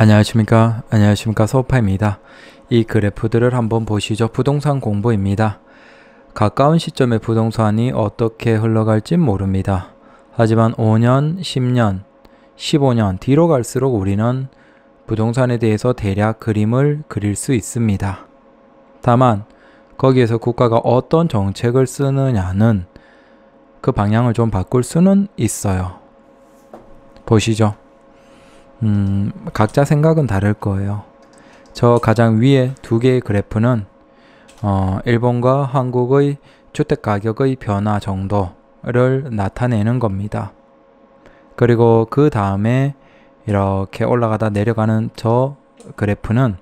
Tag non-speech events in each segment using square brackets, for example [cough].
안녕하십니까 안녕하십니까 서우파입니다. 이 그래프들을 한번 보시죠. 부동산 공부입니다. 가까운 시점에 부동산이 어떻게 흘러갈지 모릅니다. 하지만 5년, 10년, 15년 뒤로 갈수록 우리는 부동산에 대해서 대략 그림을 그릴 수 있습니다. 다만 거기에서 국가가 어떤 정책을 쓰느냐는 그 방향을 좀 바꿀 수는 있어요. 보시죠. 음, 각자 생각은 다를 거예요. 저 가장 위에 두 개의 그래프는 어, 일본과 한국의 주택 가격의 변화 정도를 나타내는 겁니다. 그리고 그 다음에 이렇게 올라가다 내려가는 저 그래프는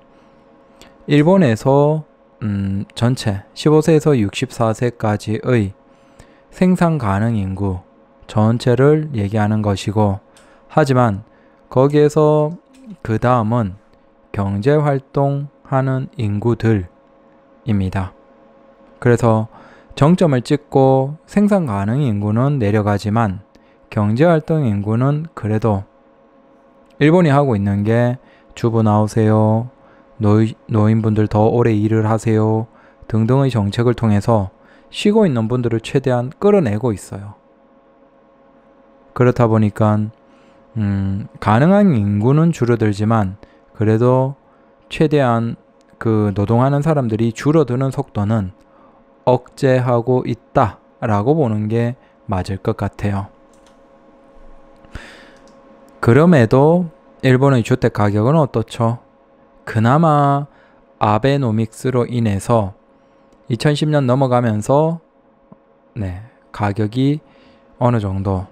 일본에서 음, 전체 15세에서 64세까지의 생산 가능 인구 전체를 얘기하는 것이고 하지만 거기에서 그 다음은 경제활동 하는 인구들입니다. 그래서 정점을 찍고 생산 가능 인구는 내려가지만 경제활동 인구는 그래도 일본이 하고 있는 게 주부 나오세요, 노이, 노인분들 더 오래 일을 하세요 등등의 정책을 통해서 쉬고 있는 분들을 최대한 끌어내고 있어요. 그렇다 보니까 음, 가능한 인구는 줄어들지만 그래도 최대한 그 노동하는 사람들이 줄어드는 속도는 억제하고 있다라고 보는 게 맞을 것 같아요. 그럼에도 일본의 주택 가격은 어떻죠? 그나마 아베노믹스로 인해서 2010년 넘어가면서 네, 가격이 어느 정도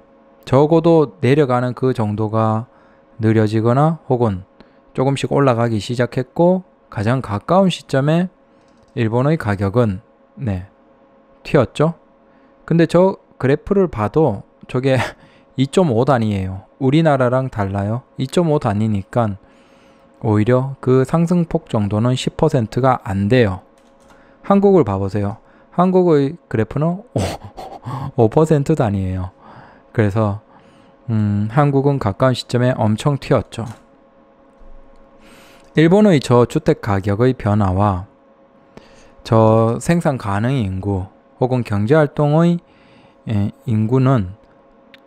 적어도 내려가는 그 정도가 느려지거나 혹은 조금씩 올라가기 시작했고 가장 가까운 시점에 일본의 가격은 네 튀었죠. 근데 저 그래프를 봐도 저게 2.5단위에요 [laughs] 우리나라랑 달라요. 2.5 단위니까 오히려 그 상승폭 정도는 10%가 안 돼요. 한국을 봐보세요. 한국의 그래프는 5, [laughs] 단위에요 그래서 음, 한국은 가까운 시점에 엄청 튀었죠. 일본의 저주택 가격의 변화와 저 생산 가능 인구 혹은 경제활동의 예, 인구는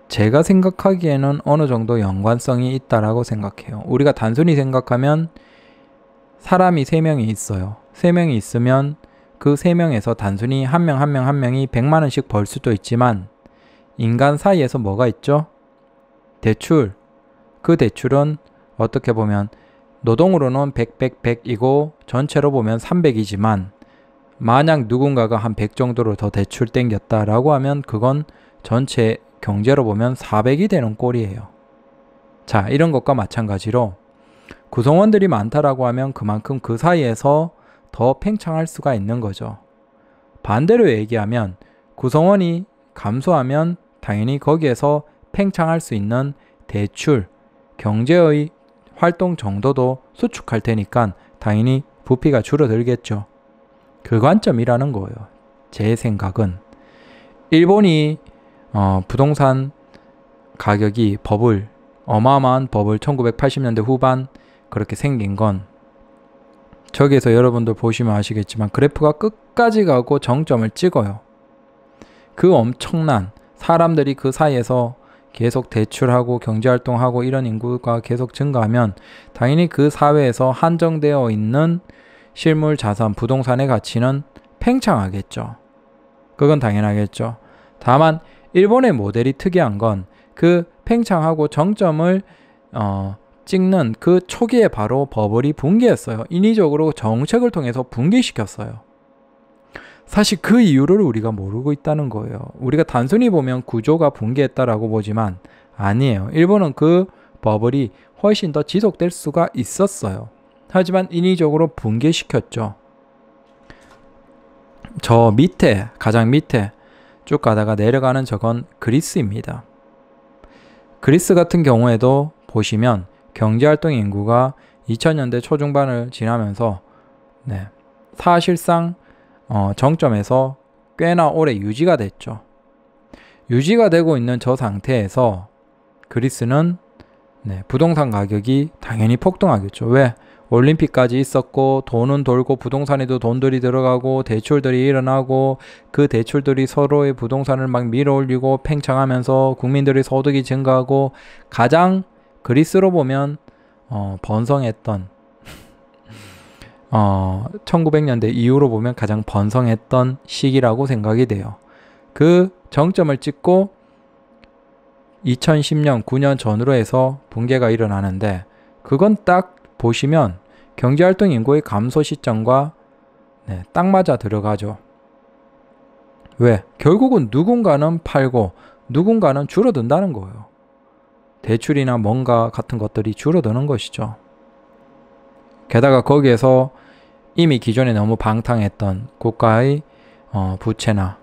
제가 생각하기에는 어느 정도 연관성이 있다라고 생각해요. 우리가 단순히 생각하면 사람이 3명이 있어요. 3명이 있으면 그 3명에서 단순히 한 명 한 명 한 명이 100만원씩 벌 수도 있지만 인간 사이에서 뭐가 있죠? 대출. 그 대출은 어떻게 보면 노동으로는 100, 100, 100이고 전체로 보면 300이지만 만약 누군가가 한 100 정도로 더 대출 땡겼다라고 하면 그건 전체 경제로 보면 400이 되는 꼴이에요. 자, 이런 것과 마찬가지로 구성원들이 많다라고 하면 그만큼 그 사이에서 더 팽창할 수가 있는 거죠. 반대로 얘기하면 구성원이 감소하면 당연히 거기에서 팽창할 수 있는 대출, 경제의 활동 정도도 수축할 테니까 당연히 부피가 줄어들겠죠. 그 관점이라는 거예요. 제 생각은. 일본이 어, 부동산 가격이 버블, 어마어마한 버블 1980년대 후반 그렇게 생긴 건 저기에서 여러분들 보시면 아시겠지만 그래프가 끝까지 가고 정점을 찍어요. 그 엄청난 사람들이 그 사이에서 계속 대출하고 경제활동하고 이런 인구가 계속 증가하면 당연히 그 사회에서 한정되어 있는 실물 자산, 부동산의 가치는 팽창하겠죠. 그건 당연하겠죠. 다만, 일본의 모델이 특이한 건 그 팽창하고 정점을 어, 찍는 그 초기에 바로 버블이 붕괴했어요. 인위적으로 정책을 통해서 붕괴시켰어요. 사실 그 이유를 우리가 모르고 있다는 거예요. 우리가 단순히 보면 구조가 붕괴했다라고 보지만 아니에요. 일본은 그 버블이 훨씬 더 지속될 수가 있었어요. 하지만 인위적으로 붕괴시켰죠. 저 밑에, 가장 밑에 쭉 가다가 내려가는 저건 그리스입니다. 그리스 같은 경우에도 보시면 경제활동 인구가 2000년대 초중반을 지나면서 네, 사실상 어, 정점에서 꽤나 오래 유지가 됐죠. 유지가 되고 있는 저 상태에서 그리스는 네, 부동산 가격이 당연히 폭등하겠죠. 왜? 올림픽까지 있었고 돈은 돌고 부동산에도 돈들이 들어가고 대출들이 일어나고 그 대출들이 서로의 부동산을 막 밀어올리고 팽창하면서 국민들의 소득이 증가하고 가장 그리스로 보면 어, 번성했던 어, 1900년대 이후로 보면 가장 번성했던 시기라고 생각이 돼요. 그 정점을 찍고 2010년 9년 전으로 해서 붕괴가 일어나는데 그건 딱 보시면 경제활동 인구의 감소 시점과 네, 딱 맞아 들어가죠. 왜? 결국은 누군가는 팔고 누군가는 줄어든다는 거예요. 대출이나 뭔가 같은 것들이 줄어드는 것이죠. 게다가 거기에서 이미 기존에 너무 방탕했던 국가의 어, 부채나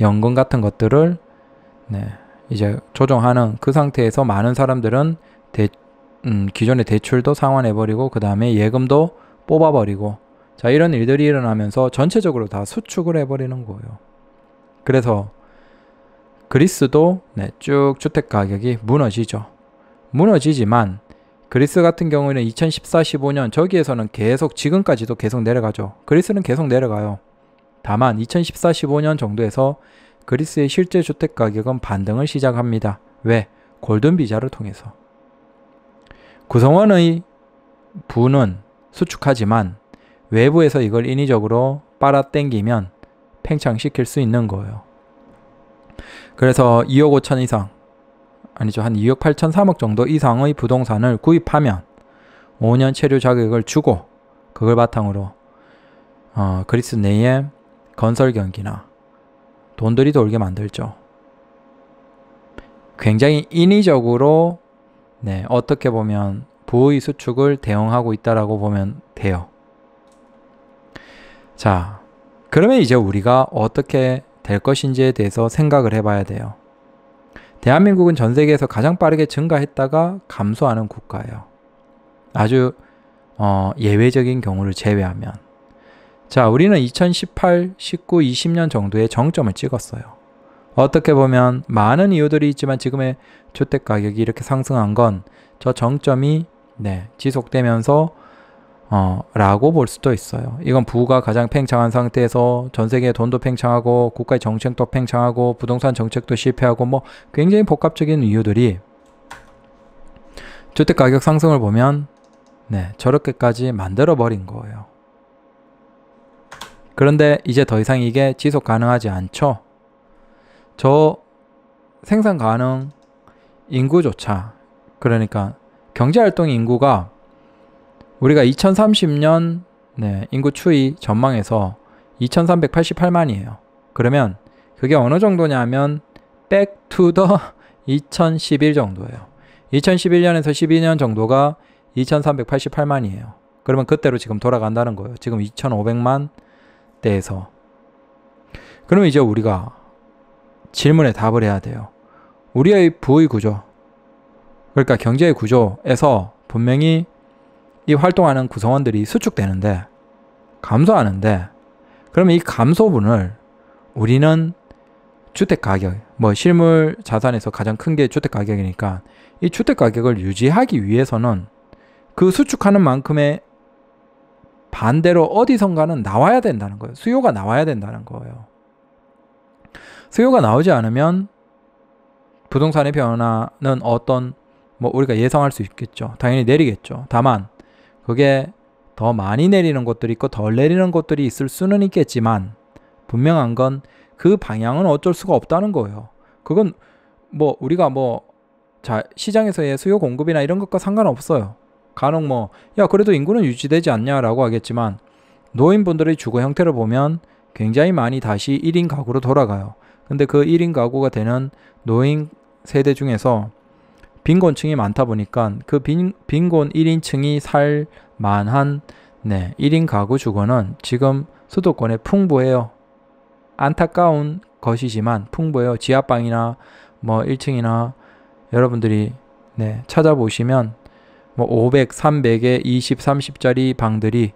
연금 같은 것들을 네, 이제 조정하는 그 상태에서 많은 사람들은 대, 음, 기존의 대출도 상환해버리고 그 다음에 예금도 뽑아버리고 자 이런 일들이 일어나면서 전체적으로 다 수축을 해버리는 거예요. 그래서 그리스도 네, 쭉 주택 가격이 무너지죠. 무너지지만 그리스 같은 경우에는 2014, 15년 저기에서는 계속 지금까지도 계속 내려가죠. 그리스는 계속 내려가요. 다만 2014, 15년 정도에서 그리스의 실제 주택 가격은 반등을 시작합니다. 왜? 골든 비자를 통해서. 구성원의 부는 수축하지만 외부에서 이걸 인위적으로 빨아땡기면 팽창시킬 수 있는 거예요. 그래서 2억 5천 이상 아니죠. 한 2억 8천 3억 정도 이상의 부동산을 구입하면 5년 체류 자격을 주고 그걸 바탕으로 어, 그리스 내에 건설 경기나 돈들이 돌게 만들죠. 굉장히 인위적으로 네, 어떻게 보면 부의 수축을 대응하고 있다라고 보면 돼요. 자, 그러면 이제 우리가 어떻게 될 것인지에 대해서 생각을 해봐야 돼요. 대한민국은 전 세계에서 가장 빠르게 증가했다가 감소하는 국가예요. 아주 어, 예외적인 경우를 제외하면. 자, 우리는 2018, 19, 20년 정도에 정점을 찍었어요. 어떻게 보면 많은 이유들이 있지만 지금의 주택 가격이 이렇게 상승한 건 저 정점이 네, 지속되면서 어, 라고 볼 수도 있어요. 이건 부가 가장 팽창한 상태에서 전 세계 돈도 팽창하고 국가의 정책도 팽창하고 부동산 정책도 실패하고 뭐 굉장히 복합적인 이유들이 주택 가격 상승을 보면 네, 저렇게까지 만들어 버린 거예요. 그런데 이제 더 이상 이게 지속 가능하지 않죠. 저 생산 가능 인구조차 그러니까 경제활동 인구가 우리가 2030년 네, 인구 추이 전망에서 2388만이에요. 그러면 그게 어느 정도냐면 하 백투 더 2011 정도예요. 2011년에서 12년 정도가 2388만이에요. 그러면 그때로 지금 돌아간다는 거예요. 지금 2500만 대에서. 그러면 이제 우리가 질문에 답을 해야 돼요. 우리의 부의 구조, 그러니까 경제의 구조에서 분명히 이 활동하는 구성원들이 수축되는데 감소하는데 그러면 이 감소분을 우리는 주택 가격, 뭐 실물 자산에서 가장 큰 게 주택 가격이니까 이 주택 가격을 유지하기 위해서는 그 수축하는 만큼의 반대로 어디선가는 나와야 된다는 거예요. 수요가 나와야 된다는 거예요. 수요가 나오지 않으면 부동산의 변화는 어떤 뭐 우리가 예상할 수 있겠죠. 당연히 내리겠죠. 다만 그게 더 많이 내리는 곳들이 있고 덜 내리는 곳들이 있을 수는 있겠지만 분명한 건 그 방향은 어쩔 수가 없다는 거예요. 그건 뭐 우리가 뭐 자 시장에서의 예, 수요 공급이나 이런 것과 상관없어요. 간혹 뭐 야 그래도 인구는 유지되지 않냐라고 하겠지만 노인분들의 주거 형태를 보면 굉장히 많이 다시 1인 가구로 돌아가요. 근데 그 1인 가구가 되는 노인 세대 중에서 빈곤층이 많다 보니까 그 빈, 빈곤 1인층이 살 만한 네, 1인 가구 주거는 지금 수도권에 풍부해요. 안타까운 것이지만 풍부해요. 지하방이나 뭐 1층이나 여러분들이 네, 찾아보시면 뭐 500, 300에 20, 30짜리 방들이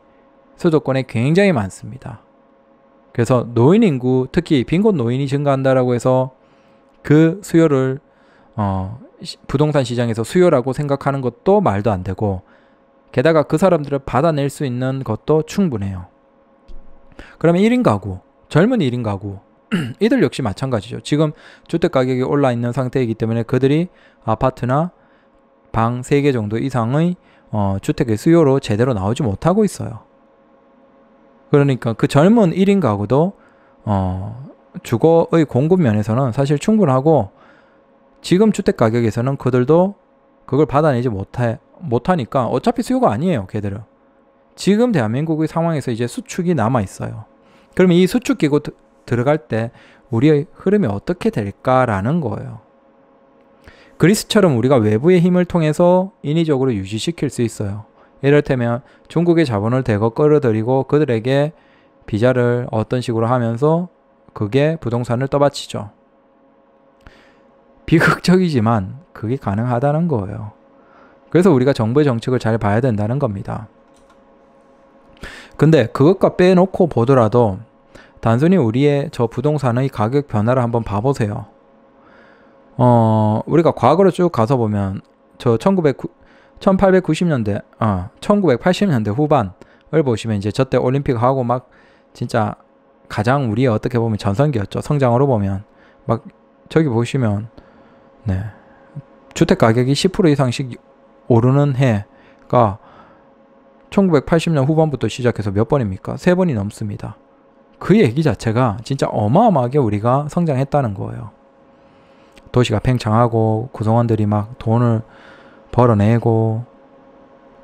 수도권에 굉장히 많습니다. 그래서 노인 인구, 특히 빈곤 노인이 증가한다라고 해서 그 수요를 어, 부동산 시장에서 수요라고 생각하는 것도 말도 안 되고 게다가 그 사람들을 받아낼 수 있는 것도 충분해요. 그러면 1인 가구, 젊은 1인 가구 [clears throat] 이들 역시 마찬가지죠. 지금 주택 가격이 올라 있는 상태이기 때문에 그들이 아파트나 방 3개 정도 이상의 어, 주택의 수요로 제대로 나오지 못하고 있어요. 그러니까 그 젊은 1인 가구도 어, 주거의 공급 면에서는 사실 충분하고 지금 주택 가격에서는 그들도 그걸 받아내지 못하, 못하니까 어차피 수요가 아니에요, 걔들은. 지금 대한민국의 상황에서 이제 수축이 남아 있어요. 그럼 이 수축 기구 들어갈 때 우리의 흐름이 어떻게 될까라는 거예요. 그리스처럼 우리가 외부의 힘을 통해서 인위적으로 유지시킬 수 있어요. 이를테면 중국의 자본을 대거 끌어들이고 그들에게 비자를 어떤 식으로 하면서 그게 부동산을 떠받치죠. 비극적이지만 그게 가능하다는 거예요. 그래서 우리가 정부의 정책을 잘 봐야 된다는 겁니다. 근데 그것과 빼놓고 보더라도 단순히 우리의 저 부동산의 가격 변화를 한번 봐보세요. 어, 우리가 과거로 쭉 가서 보면 저 1990, 1890년대, 어, 1980년대 후반을 보시면 이제 저때 올림픽 하고 막 진짜 가장 우리 의 어떻게 보면 전성기였죠. 성장으로 보면 막 저기 보시면 네. 주택 가격이 10% 이상씩 오르는 해가 1980년 후반부터 시작해서 몇 번입니까? 세 번이 넘습니다. 그 얘기 자체가 진짜 어마어마하게 우리가 성장했다는 거예요. 도시가 팽창하고 구성원들이 막 돈을 벌어내고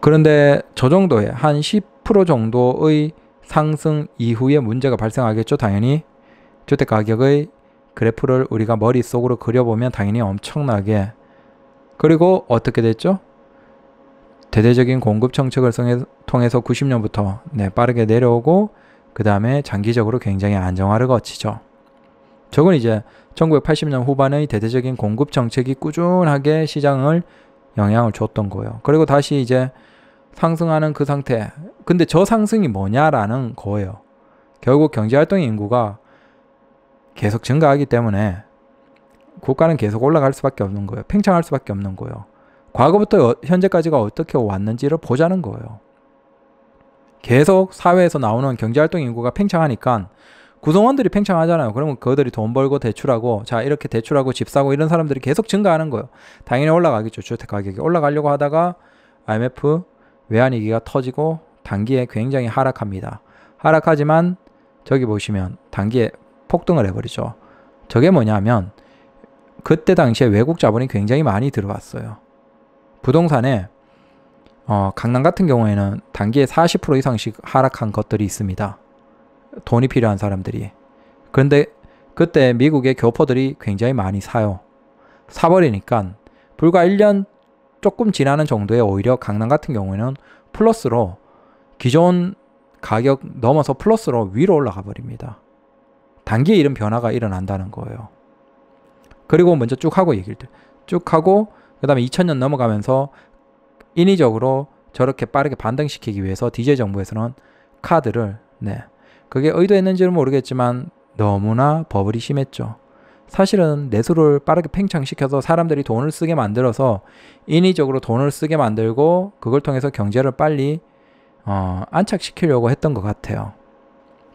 그런데 저 정도의 한 10% 정도의 상승 이후에 문제가 발생하겠죠. 당연히 주택 가격의 그래프를 우리가 머릿속으로 그려보면 당연히 엄청나게 그리고 어떻게 됐죠? 대대적인 공급 정책을 통해서 90년부터 네, 빠르게 내려오고 그 다음에 장기적으로 굉장히 안정화를 거치죠. 저건 이제 1980년 후반의 대대적인 공급 정책이 꾸준하게 시장을 영향을 줬던 거예요. 그리고 다시 이제 상승하는 그 상태. 근데 저 상승이 뭐냐라는 거예요. 결국 경제활동 인구가 계속 증가하기 때문에 국가는 계속 올라갈 수밖에 없는 거예요. 팽창할 수밖에 없는 거예요. 과거부터 어, 현재까지가 어떻게 왔는지를 보자는 거예요. 계속 사회에서 나오는 경제활동 인구가 팽창하니까 구성원들이 팽창하잖아요. 그러면 그들이 돈 벌고 대출하고 자 이렇게 대출하고 집 사고 이런 사람들이 계속 증가하는 거예요. 당연히 올라가겠죠. 주택 가격이 올라가려고 하다가 IMF 외환위기가 터지고 단기에 굉장히 하락합니다. 하락하지만 저기 보시면 단기에 폭등을 해버리죠. 저게 뭐냐면 그때 당시에 외국 자본이 굉장히 많이 들어왔어요. 부동산에 어, 강남 같은 경우에는 단기에 40% 이상씩 하락한 것들이 있습니다. 돈이 필요한 사람들이. 그런데 그때 미국의 교포들이 굉장히 많이 사요. 사버리니까 불과 1년 조금 지나는 정도에 오히려 강남 같은 경우에는 플러스로 기존 가격 넘어서 플러스로 위로 올라가 버립니다. 단기에 이런 변화가 일어난다는 거예요. 그리고 먼저 쭉 하고 얘기를 쭉 하고 그다음에 2000년 넘어가면서 인위적으로 저렇게 빠르게 반등시키기 위해서 DJ 정부에서는 카드를 네 그게 의도했는지는 모르겠지만 너무나 버블이 심했죠. 사실은 내수를 빠르게 팽창시켜서 사람들이 돈을 쓰게 만들어서 인위적으로 돈을 쓰게 만들고 그걸 통해서 경제를 빨리 어, 안착시키려고 했던 것 같아요.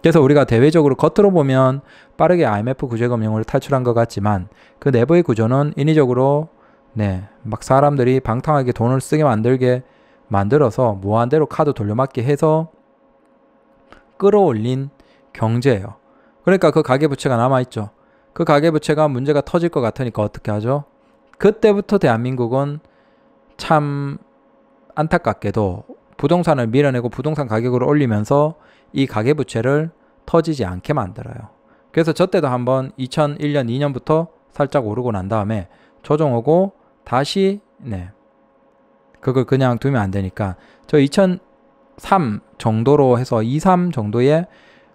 그래서 우리가 대외적으로 겉으로 보면 빠르게 IMF 구제금융을 탈출한 것 같지만 그 내부의 구조는 인위적으로 네, 막 사람들이 방탕하게 돈을 쓰게 만들게 만들어서 무한대로 카드 돌려막기 해서 끌어올린 경제예요. 그러니까 그 가계부채가 남아있죠. 그 가계부채가 문제가 터질 것 같으니까 어떻게 하죠? 그때부터 대한민국은 참 안타깝게도 부동산을 밀어내고 부동산 가격을 올리면서 이 가계부채를 터지지 않게 만들어요. 그래서 저 때도 한번 2001년 2년부터 살짝 오르고 난 다음에 조정하고 다시 네 그걸 그냥 두면 안 되니까 저 2003 정도로 해서 23 정도의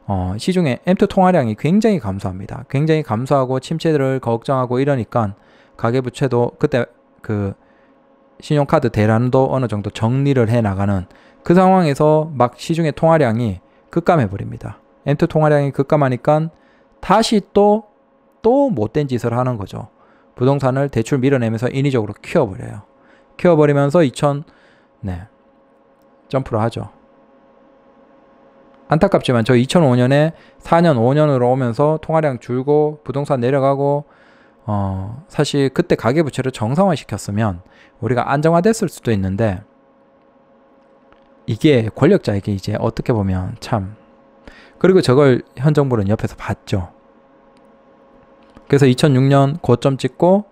어, 시중에 M2 통화량이 굉장히 감소합니다. 굉장히 감소하고 침체들을 걱정하고 이러니까 가계부채도 그때 그 신용카드 대란도 어느 정도 정리를 해 나가는 그 상황에서 막시중에 통화량이 급감해버립니다. 엔트 통화량이 급감하니까 다시 또, 또 못된 짓을 하는 거죠. 부동산을 대출 밀어내면서 인위적으로 키워버려요. 키워버리면서 2000, 네, 점프를 하죠. 안타깝지만 저 2005년에 4년, 5년으로 오면서 통화량 줄고 부동산 내려가고 어, 사실 그때 가계부채를 정상화시켰으면 우리가 안정화됐을 수도 있는데 이게 권력자에게 이제 어떻게 보면 참 그리고 저걸 현 정부는 옆에서 봤죠. 그래서 2006년 고점 찍고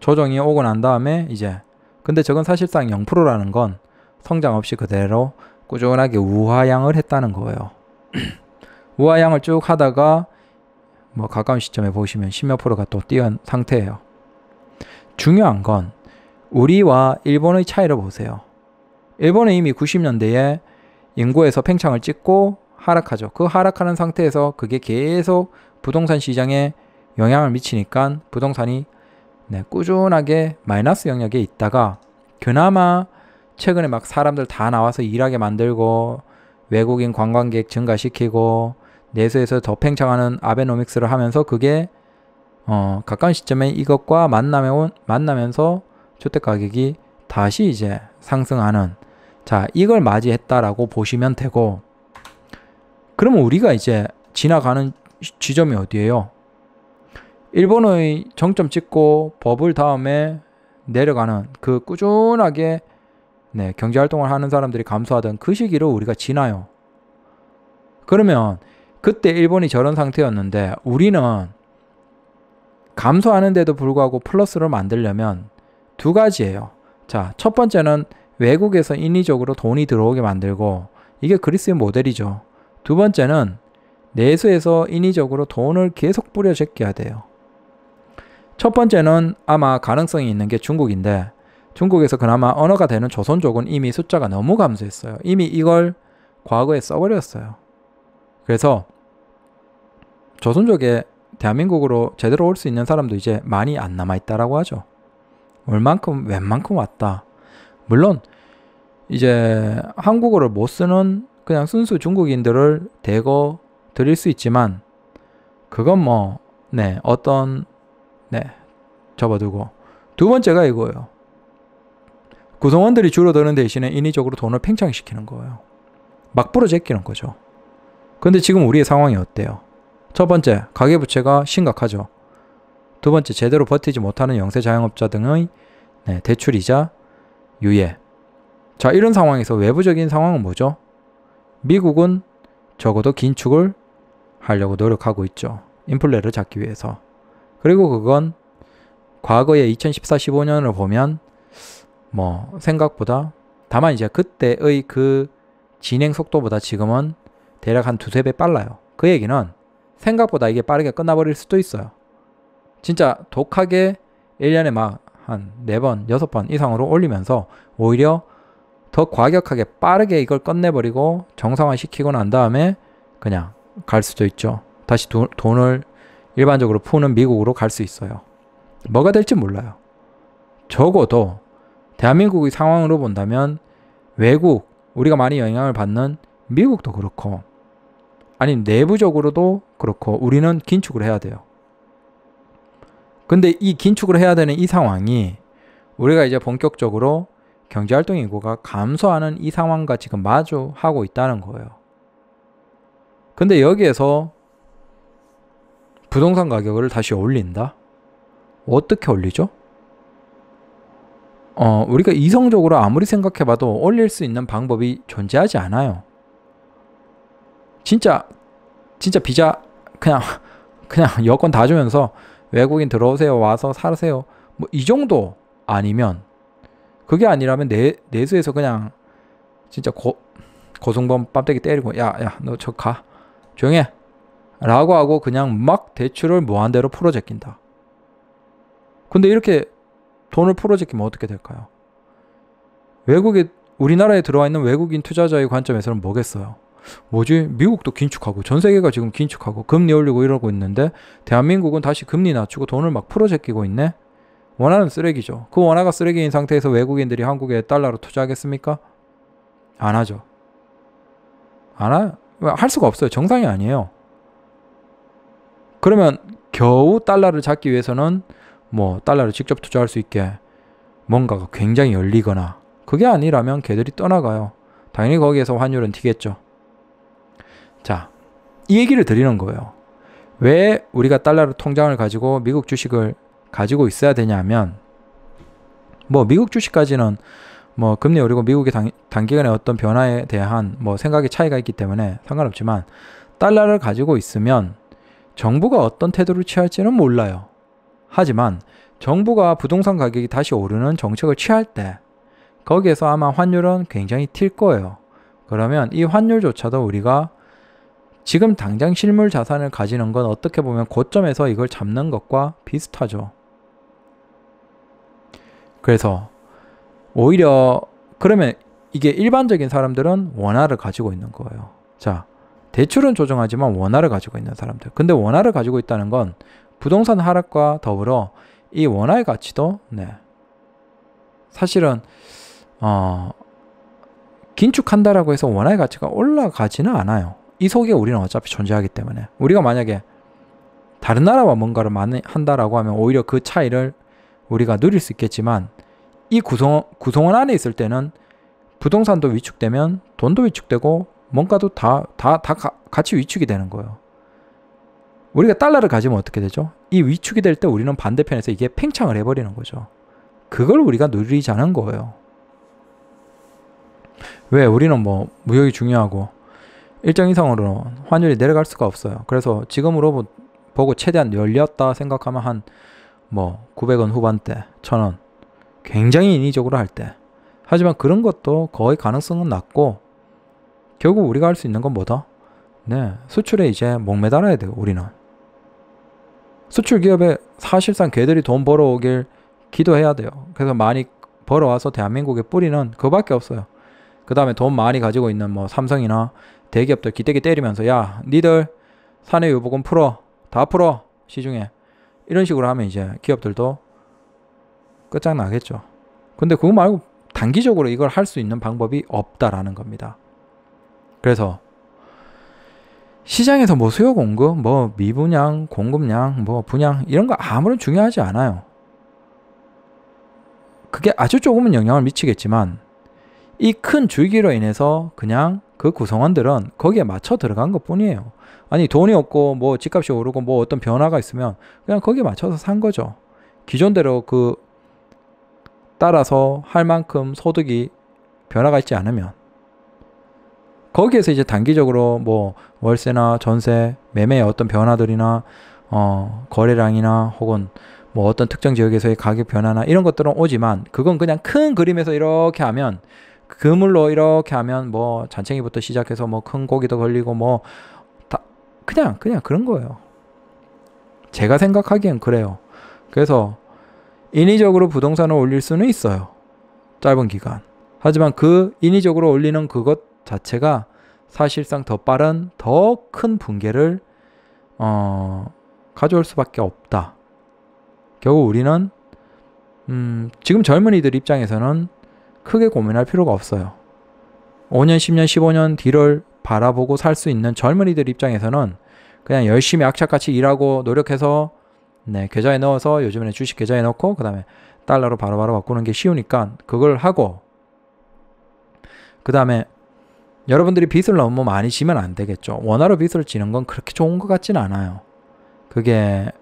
조정이 오고 난 다음에 이제 근데 저건 사실상 0%라는 건 성장 없이 그대로 꾸준하게 우하향을 했다는 거예요. [clears throat] 우하향을 쭉 하다가 뭐 가까운 시점에 보시면 10몇 프로가 또 뛰은 상태예요. 중요한 건 우리와 일본의 차이를 보세요. 일본은 이미 90년대에 인구에서 팽창을 찍고 하락하죠. 그 하락하는 상태에서 그게 계속 부동산 시장에 영향을 미치니까 부동산이 네, 꾸준하게 마이너스 영역에 있다가 그나마 최근에 막 사람들 다 나와서 일하게 만들고 외국인 관광객 증가시키고 내수에서 더 팽창하는 아베노믹스를 하면서 그게 어, 가까운 시점에 이것과 만나면 만나면서 주택 가격이 다시 이제 상승하는 자, 이걸 맞이했다라고 보시면 되고 그러면 우리가 이제 지나가는 지점이 어디예요? 일본의 정점 찍고 버블 다음에 내려가는 그 꾸준하게 네, 경제 활동을 하는 사람들이 감소하던 그 시기로 우리가 지나요. 그러면 그때 일본이 저런 상태였는데 우리는 감소하는데도 불구하고 플러스를 만들려면 두 가지예요. 자, 첫 번째는 외국에서 인위적으로 돈이 들어오게 만들고 이게 그리스의 모델이죠. 두 번째는 내수에서 인위적으로 돈을 계속 뿌려 제껴야 돼요. 첫 번째는 아마 가능성이 있는 게 중국인데 중국에서 그나마 언어가 되는 조선 족은 이미 숫자가 너무 감소했어요. 이미 이걸 과거에 써버렸어요. 그래서 조선 족에 대한민국으로 제대로 올 수 있는 사람도 이제 많이 안 남아있다라고 하죠. 올만큼 웬만큼 왔다. 물론 이제 한국어를 못 쓰는 그냥 순수 중국인들을 대거 드릴 수 있지만 그건 뭐 네, 어떤 네, 접어두고 두 번째가 이거예요. 구성원들이 줄어드는 대신에 인위적으로 돈을 팽창시키는 거예요. 막부러 제끼는 거죠. 근데 지금 우리의 상황이 어때요? 첫 번째, 가계부채가 심각하죠. 두 번째, 제대로 버티지 못하는 영세 자영업자 등의 네, 대출이자 유예. 자, 이런 상황에서 외부적인 상황은 뭐죠? 미국은 적어도 긴축을 하려고 노력하고 있죠. 인플레를 잡기 위해서. 그리고 그건 과거의 2014, 15년을 보면 뭐 생각보다 다만 이제 그때의 그 진행 속도보다 지금은 대략 한 두세 배 빨라요. 그 얘기는 생각보다 이게 빠르게 끝나버릴 수도 있어요. 진짜 독하게 1년에 막한 4번, 6번 이상으로 올리면서 오히려 더 과격하게 빠르게 이걸 끝내버리고 정상화 시키고 난 다음에 그냥 갈 수도 있죠. 다시 도, 돈을 일반적으로 푸는 미국으로 갈 수 있어요. 뭐가 될지 몰라요. 적어도 대한민국의 상황으로 본다면 외국, 우리가 많이 영향을 받는 미국도 그렇고, 아니, 면 내부적으로도 그렇고, 우리는 긴축을 해야 돼요. 근데 이 긴축을 해야 되는 이 상황이 우리가 이제 본격적으로 경제활동 인구가 감소하는 이 상황과 지금 마주하고 있다는 거예요. 근데 여기에서 부동산 가격을 다시 올린다? 어떻게 올리죠? 어, 우리가 이성적으로 아무리 생각해봐도 올릴 수 있는 방법이 존재하지 않아요. 진짜, 진짜 비자, 그냥, 그냥 여권 다 주면서 외국인 들어오세요. 와서 사세요. 뭐 이 정도 아니면 그게 아니라면 내, 내수에서 그냥 진짜 고, 고승범 빰때기 때리고 야 야 너 저 가 조용해 라고 하고 그냥 막 대출을 무한대로 풀어제낀다. 근데 이렇게 돈을 풀어제끼면 어떻게 될까요? 외국에 우리나라에 들어와 있는 외국인 투자자의 관점에서는 뭐겠어요? 뭐지? 미국도 긴축하고 전 세계가 지금 긴축하고 금리 올리고 이러고 있는데 대한민국은 다시 금리 낮추고 돈을 막 풀어제끼고 있네. 원화는 쓰레기죠. 그 원화가 쓰레기인 상태에서 외국인들이 한국에 달러로 투자하겠습니까? 안 하죠. 안 하, 할 수가 없어요. 정상이 아니에요. 그러면 겨우 달러를 잡기 위해서는 뭐 달러를 직접 투자할 수 있게 뭔가가 굉장히 열리거나 그게 아니라면 걔들이 떠나가요. 당연히 거기에서 환율은 튀겠죠. 자, 이 얘기를 드리는 거예요. 왜 우리가 달러로 통장을 가지고 미국 주식을 가지고 있어야 되냐면 뭐 미국 주식까지는 뭐 금리 오르고 미국의 단, 기간의 어떤 변화에 대한 뭐 생각의 차이가 있기 때문에 상관없지만 달러를 가지고 있으면 정부가 어떤 태도를 취할지는 몰라요. 하지만 정부가 부동산 가격이 다시 오르는 정책을 취할 때 거기에서 아마 환율은 굉장히 튈 거예요. 그러면 이 환율조차도 우리가 지금 당장 실물 자산을 가지는 건 어떻게 보면 고점에서 이걸 잡는 것과 비슷하죠. 그래서 오히려 그러면 이게 일반적인 사람들은 원화를 가지고 있는 거예요. 자, 대출은 조정하지만 원화를 가지고 있는 사람들. 근데 원화를 가지고 있다는 건 부동산 하락과 더불어 이 원화의 가치도 네. 사실은 어, 긴축한다라고 해서 원화의 가치가 올라가지는 않아요. 이 속에 우리는 어차피 존재하기 때문에 우리가 만약에 다른 나라와 뭔가를 많이 한다라고 하면 오히려 그 차이를 우리가 누릴 수 있겠지만 이 구성, 구성원 안에 있을 때는 부동산도 위축되면 돈도 위축되고 뭔가도 다, 다, 다 가, 같이 위축이 되는 거예요. 우리가 달러를 가지면 어떻게 되죠? 이 위축이 될 때 우리는 반대편에서 이게 팽창을 해버리는 거죠. 그걸 우리가 누리자는 거예요. 왜 우리는 뭐 무역이 중요하고 일정 이상으로 환율이 내려갈 수가 없어요. 그래서 지금으로 보고 최대한 열렸다 생각하면 한 뭐 900원 후반대, 1000원 굉장히 인위적으로 할 때. 하지만 그런 것도 거의 가능성은 낮고 결국 우리가 할 수 있는 건 뭐다? 네, 수출에 이제 목매달아야 돼요, 우리는. 수출 기업에 사실상 걔들이 돈 벌어오길 기도해야 돼요. 그래서 많이 벌어와서 대한민국에 뿌리는 그밖에 없어요. 그 다음에 돈 많이 가지고 있는 뭐 삼성이나 대기업들 기대기 때리면서 야 니들 사내 유보금 풀어 다 풀어 시중에 이런 식으로 하면 이제 기업들도 끝장나겠죠 근데 그거 말고 단기적으로 이걸 할 수 있는 방법이 없다라는 겁니다 그래서 시장에서 뭐 수요 공급 뭐 미분양 공급량 뭐 분양 이런 거 아무런 중요하지 않아요 그게 아주 조금은 영향을 미치겠지만 이큰 줄기로 인해서 그냥 그 구성원들은 거기에 맞춰 들어간 것 뿐이에요. 아니 돈이 없고 뭐 집값이 오르고 뭐 어떤 변화가 있으면 그냥 거기에 맞춰서 산 거죠. 기존대로 그 따라서 할 만큼 소득이 변화가 있지 않으면 거기에서 이제 단기적으로 뭐 월세나 전세 매매의 어떤 변화들이나 어 거래량이나 혹은 뭐 어떤 특정 지역에서의 가격 변화나 이런 것들은 오지만 그건 그냥 큰 그림에서 이렇게 하면 그물로 이렇게 하면 뭐 잔챙이부터 시작해서 뭐 큰 고기도 걸리고 뭐 다 그냥 그냥 그런 거예요. 제가 생각하기엔 그래요. 그래서 인위적으로 부동산을 올릴 수는 있어요. 짧은 기간. 하지만 그 인위적으로 올리는 그것 자체가 사실상 더 빠른 더 큰 붕괴를 어, 가져올 수밖에 없다. 결국 우리는 음, 지금 젊은이들 입장에서는 크게 고민할 필요가 없어요. 5년, 10년, 15년 뒤를 바라보고 살 수 있는 젊은이들 입장에서는 그냥 열심히 악착같이 일하고 노력해서 네, 계좌에 넣어서 요즘에는 주식 계좌에 넣고 그다음에 달러로 바로바로 바로 바꾸는 게 쉬우니까 그걸 하고 그다음에 여러분들이 빚을 너무 뭐 많이 지면 안 되겠죠. 원화로 빚을 지는 건 그렇게 좋은 것 같진 않아요. 그게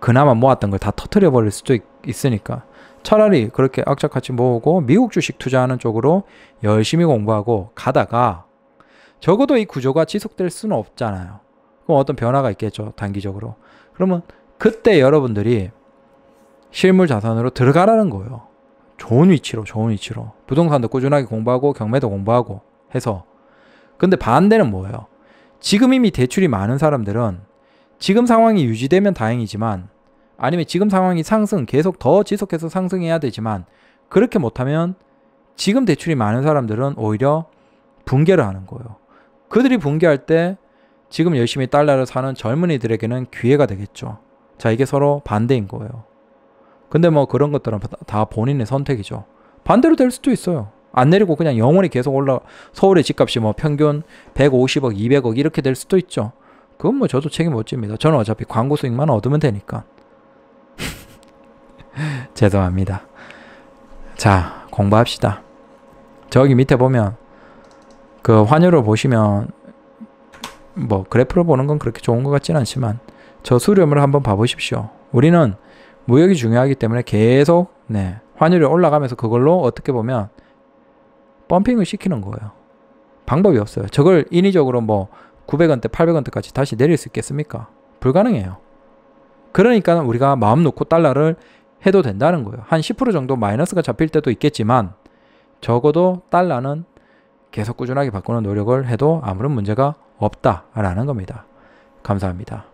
그나마 모았던 걸 다 터트려 버릴 수도 있, 있으니까. 차라리 그렇게 악착같이 모으고 미국 주식 투자하는 쪽으로 열심히 공부하고 가다가 적어도 이 구조가 지속될 수는 없잖아요. 그럼 어떤 변화가 있겠죠, 단기적으로. 그러면 그때 여러분들이 실물 자산으로 들어가라는 거예요. 좋은 위치로, 좋은 위치로. 부동산도 꾸준하게 공부하고 경매도 공부하고 해서. 근데 반대는 뭐예요? 지금 이미 대출이 많은 사람들은 지금 상황이 유지되면 다행이지만 아니면 지금 상황이 상승 계속 더 지속해서 상승해야 되지만 그렇게 못하면 지금 대출이 많은 사람들은 오히려 붕괴를 하는 거예요. 그들이 붕괴할 때 지금 열심히 달러를 사는 젊은이들에게는 기회가 되겠죠. 자, 이게 서로 반대인 거예요. 근데 뭐 그런 것들은 다 본인의 선택이죠. 반대로 될 수도 있어요. 안 내리고 그냥 영원히 계속 올라 서울의 집값이 뭐 평균 150억, 200억 이렇게 될 수도 있죠. 그건 뭐 저도 책임 못 집니다. 저는 어차피 광고 수익만 얻으면 되니까. 죄송합니다. 자, 공부합시다. 저기 밑에 보면 그 환율을 보시면 뭐 그래프로 보는 건 그렇게 좋은 것 같지는 않지만 저 수렴을 한번 봐보십시오. 우리는 무역이 중요하기 때문에 계속 네, 환율이 올라가면서 그걸로 어떻게 보면 펌핑을 시키는 거예요. 방법이 없어요. 저걸 인위적으로 뭐 900원대, 800원대까지 다시 내릴 수 있겠습니까? 불가능해요. 그러니까 우리가 마음 놓고 달러를 해도 된다는 거예요. 한 10% 정도 마이너스가 잡힐 때도 있겠지만 적어도 달러는 계속 꾸준하게 바꾸는 노력을 해도 아무런 문제가 없다라는 겁니다. 감사합니다.